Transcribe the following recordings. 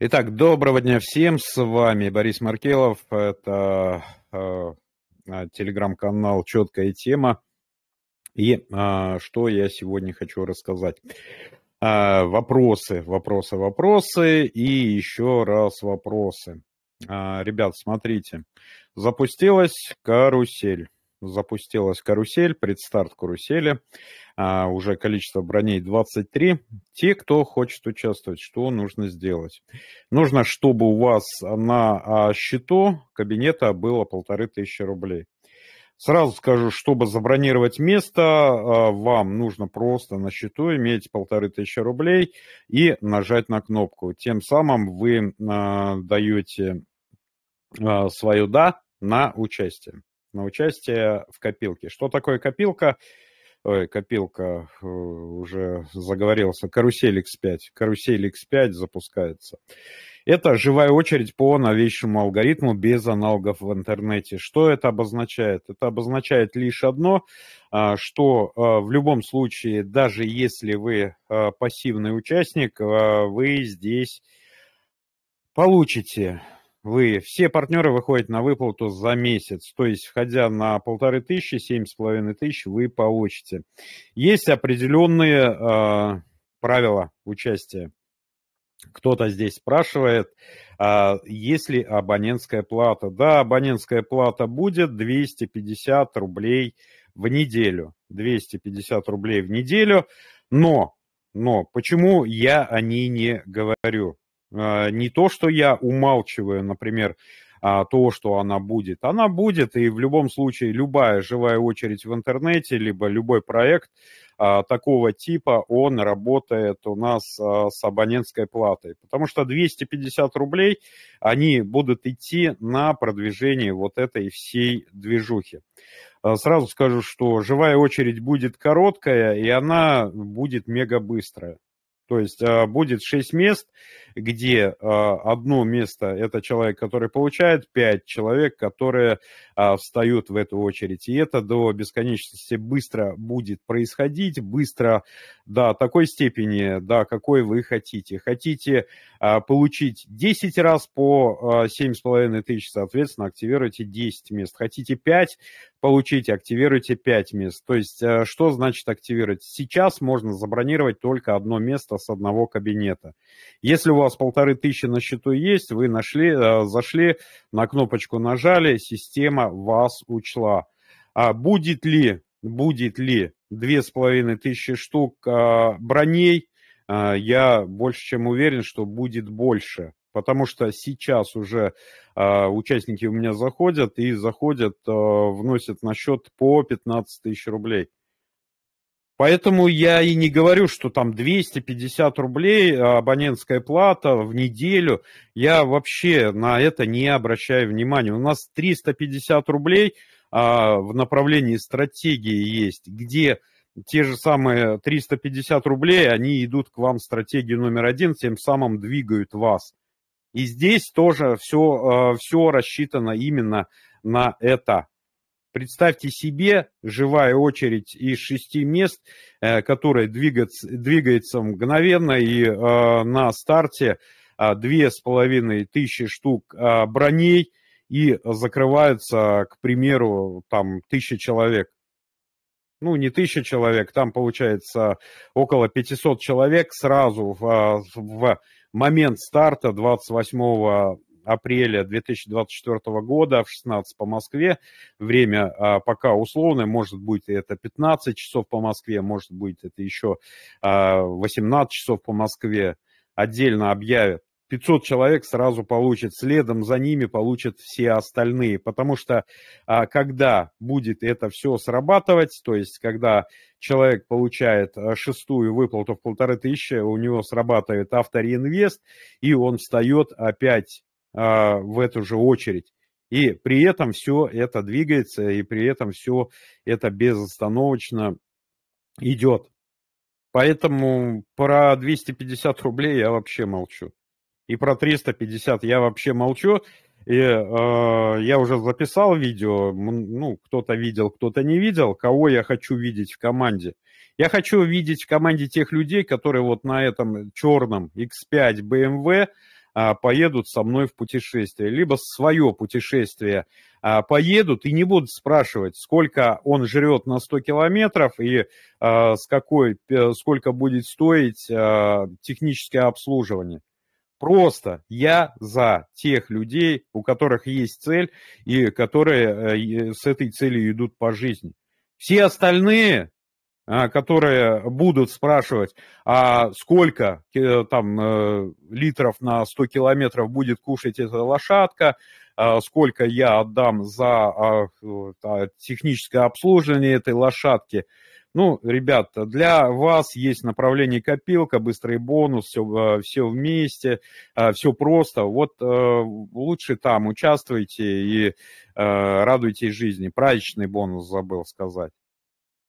Итак, доброго дня всем. С вами Борис Маркелов. Это э, э телеграм-канал «Четкая тема». И э, что я сегодня хочу рассказать? Э, вопросы, вопросы, вопросы и еще раз вопросы. Э, ребят, смотрите. Запустилась карусель запустилась карусель, предстарт карусели. А, уже количество броней 23. Те, кто хочет участвовать, что нужно сделать? Нужно, чтобы у вас на а, счету кабинета было полторы тысячи рублей. Сразу скажу, чтобы забронировать место, а, вам нужно просто на счету иметь полторы тысячи рублей и нажать на кнопку. Тем самым вы а, даете а, свое «да» на участие на участие в копилке. Что такое копилка? Ой, копилка, э, уже заговорился, карусель X5. Карусель X5 запускается. Это живая очередь по новейшему алгоритму без аналогов в интернете. Что это обозначает? Это обозначает лишь одно, а, что а, в любом случае, даже если вы а, пассивный участник, вы здесь получите вы. Все партнеры выходят на выплату за месяц, то есть входя на полторы тысячи, семь с половиной тысяч вы получите. Есть определенные э, правила участия. Кто-то здесь спрашивает, а есть ли абонентская плата? Да, абонентская плата будет 250 рублей в неделю. 250 рублей в неделю, но, но почему я о ней не говорю? А, не то, что я умалчиваю, например, а, то, что она будет. Она будет, и в любом случае любая живая очередь в интернете, либо любой проект а, такого типа, он работает у нас а, с абонентской платой. Потому что 250 рублей, они будут идти на продвижение вот этой всей движухи. А, сразу скажу, что живая очередь будет короткая, и она будет мега быстрая. То есть а, будет 6 мест, где а, одно место – это человек, который получает, 5 человек, которые а, встают в эту очередь. И это до бесконечности быстро будет происходить, быстро до такой степени, до какой вы хотите. Хотите получить 10 раз по 7,5 тысяч, соответственно, активируйте 10 мест. Хотите 5, получите, активируйте 5 мест. То есть э, что значит активировать? Сейчас можно забронировать только одно место с одного кабинета. Если у вас полторы тысячи на счету есть, вы нашли, э, зашли, на кнопочку нажали, система вас учла. А будет ли, будет ли две с половиной тысячи штук э, броней, я больше чем уверен, что будет больше потому что сейчас уже э, участники у меня заходят и заходят, э, вносят на счет по 15 тысяч рублей. Поэтому я и не говорю, что там 250 рублей а, абонентская плата в неделю. Я вообще на это не обращаю внимания. У нас 350 рублей а, в направлении стратегии есть, где те же самые 350 рублей, они идут к вам в стратегию номер один, тем самым двигают вас. И здесь тоже все, а, все рассчитано именно на это. Представьте себе живая очередь из шести мест, э, которая двигается, двигается мгновенно и а, на старте а, две с половиной тысячи штук броней и закрываются, к примеру, там тысяча человек. Ну, не тысяча человек, там получается около 500 человек сразу в, в момент старта 28 апреля 2024 года в 16 по Москве. Время а, пока условное, может быть это 15 часов по Москве, может быть это еще а, 18 часов по Москве отдельно объявят. 500 человек сразу получат, следом за ними получат все остальные, потому что а, когда будет это все срабатывать, то есть когда человек получает э, шестую выплату в полторы тысячи, у него срабатывает автореинвест, и он встает опять а, в эту же очередь. И при этом все это двигается, и при этом все это безостановочно идет. Поэтому про 250 рублей я вообще молчу и про 350 я вообще молчу. И э, я уже записал видео, ну, кто-то видел, кто-то не видел, кого я хочу видеть в команде. Я хочу видеть в команде тех людей, которые вот на этом черном X5 BMW э, поедут со мной в путешествие, либо свое путешествие э, поедут и не будут спрашивать, сколько он жрет на 100 километров и э, с какой, э, сколько будет стоить а, техническое обслуживание. Просто я за тех людей, у которых есть цель и которые э, с этой целью идут по жизни. Все остальные, а, которые будут спрашивать, а сколько э, там э, литров на 100 километров будет кушать эта лошадка, а сколько я отдам за а, техническое обслуживание этой лошадки – ну, ребята, для вас есть направление копилка, быстрый бонус, все, а, все вместе, а, все просто. Вот э, лучше там участвуйте и э, радуйтесь жизни. Праздничный бонус забыл сказать.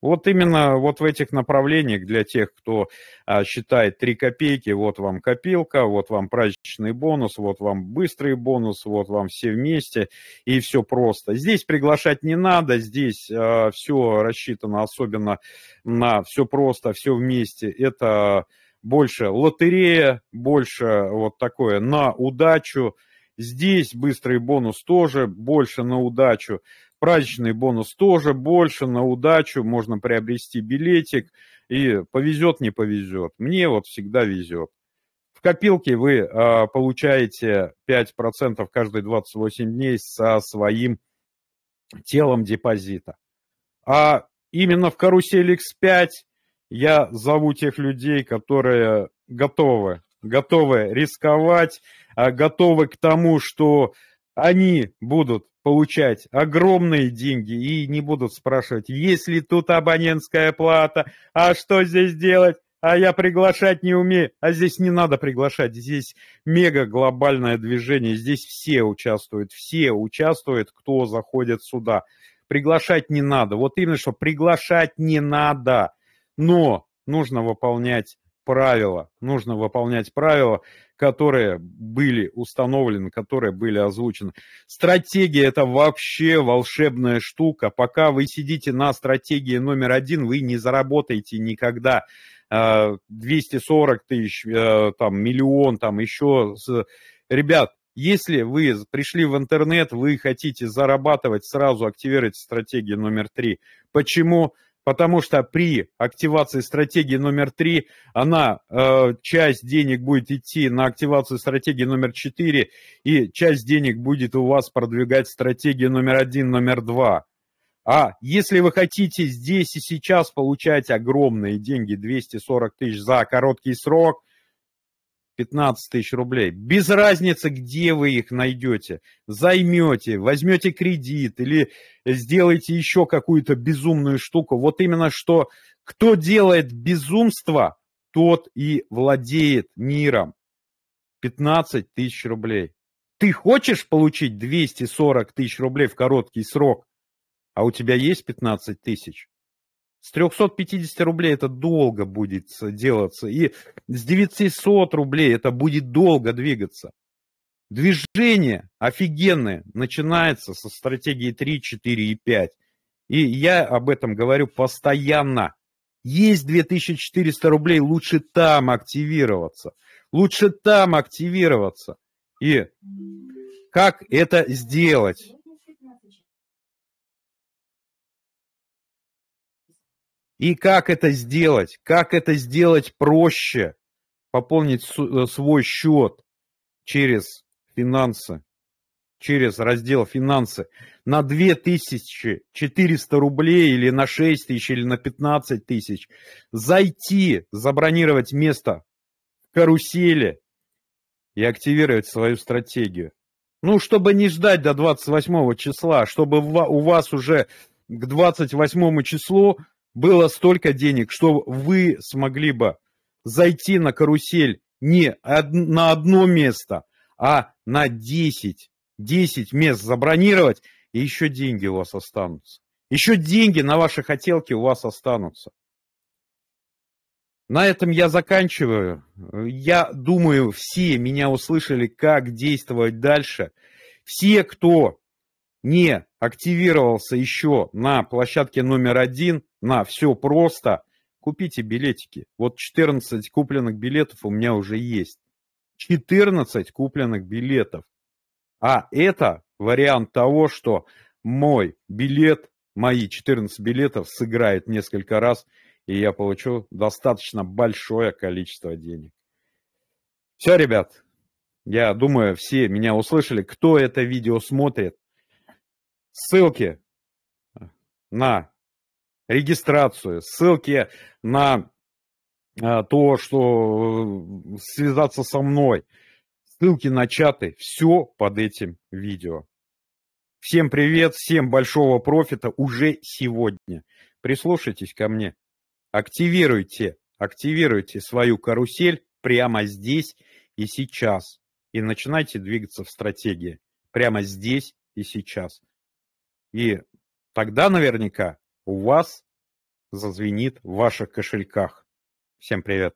Вот именно вот в этих направлениях для тех, кто а, считает 3 копейки, вот вам копилка, вот вам праздничный бонус, вот вам быстрый бонус, вот вам все вместе и все просто. Здесь приглашать не надо, здесь а, все рассчитано особенно на все просто, все вместе. Это больше лотерея, больше вот такое на удачу. Здесь быстрый бонус тоже больше на удачу. Праздничный бонус тоже больше, на удачу можно приобрести билетик. И повезет, не повезет. Мне вот всегда везет. В копилке вы э, получаете 5% каждые 28 дней со своим телом депозита. А именно в карусель X5 я зову тех людей, которые готовы, готовы рисковать, а готовы к тому, что они будут получать огромные деньги и не будут спрашивать, есть ли тут абонентская плата, а что здесь делать, а я приглашать не умею. А здесь не надо приглашать, здесь мега глобальное движение, здесь все участвуют, все участвуют, кто заходит сюда. Приглашать не надо, вот именно что приглашать не надо, но нужно выполнять правила, нужно выполнять правила, которые были установлены, которые были озвучены. Стратегия – это вообще волшебная штука. Пока вы сидите на стратегии номер один, вы не заработаете никогда 240 а, тысяч, э, там, миллион, там, еще. Ребят, если вы пришли в интернет, вы хотите зарабатывать, сразу активировать стратегию номер три. Почему? потому что при активации стратегии номер 3 она, э, часть денег будет идти на активацию стратегии номер 4, и часть денег будет у вас продвигать стратегию номер 1, номер 2. А если вы хотите здесь и сейчас получать огромные деньги, 240 тысяч за короткий срок – 15 тысяч рублей. Без разницы, где вы их найдете. Займете, возьмете кредит или сделаете еще какую-то безумную штуку. Вот именно что, кто делает безумство, тот и владеет миром. 15 тысяч рублей. Ты хочешь получить 240 тысяч рублей в короткий срок, а у тебя есть 15 тысяч? С 350 рублей это долго будет делаться. И с 900 рублей это будет долго двигаться. Движение офигенное начинается со стратегии 3, 4 и 5. И я об этом говорю постоянно. Есть 2400 рублей, лучше там активироваться. Лучше там активироваться. И как это сделать? И как это сделать? Как это сделать проще? Пополнить э, свой счет через финансы, через раздел финансы на 2400 рублей или на 6 тысяч или на 15 тысяч. Зайти, забронировать место в карусели и активировать свою стратегию. Ну, чтобы не ждать до 28 числа, чтобы у вас уже к 28 числу было столько денег, что вы смогли бы зайти на карусель не од на одно место, а на 10, 10 мест забронировать, и еще деньги у вас останутся. Еще деньги на ваши хотелки у вас останутся. На этом я заканчиваю. Я думаю, все меня услышали, как действовать дальше. Все, кто не активировался еще на площадке номер один, на, все просто. Купите билетики. Вот 14 купленных билетов у меня уже есть. 14 купленных билетов. А это вариант того, что мой билет, мои 14 билетов сыграет несколько раз, и я получу достаточно большое количество денег. Все, ребят, я думаю, все меня услышали. Кто это видео смотрит? Ссылки на регистрацию, ссылки на э, то, что э, связаться со мной, ссылки на чаты, все под этим видео. Всем привет, всем большого профита уже сегодня. Прислушайтесь ко мне, активируйте, активируйте свою карусель прямо здесь и сейчас. И начинайте двигаться в стратегии прямо здесь и сейчас. И тогда наверняка у вас зазвенит в ваших кошельках. Всем привет.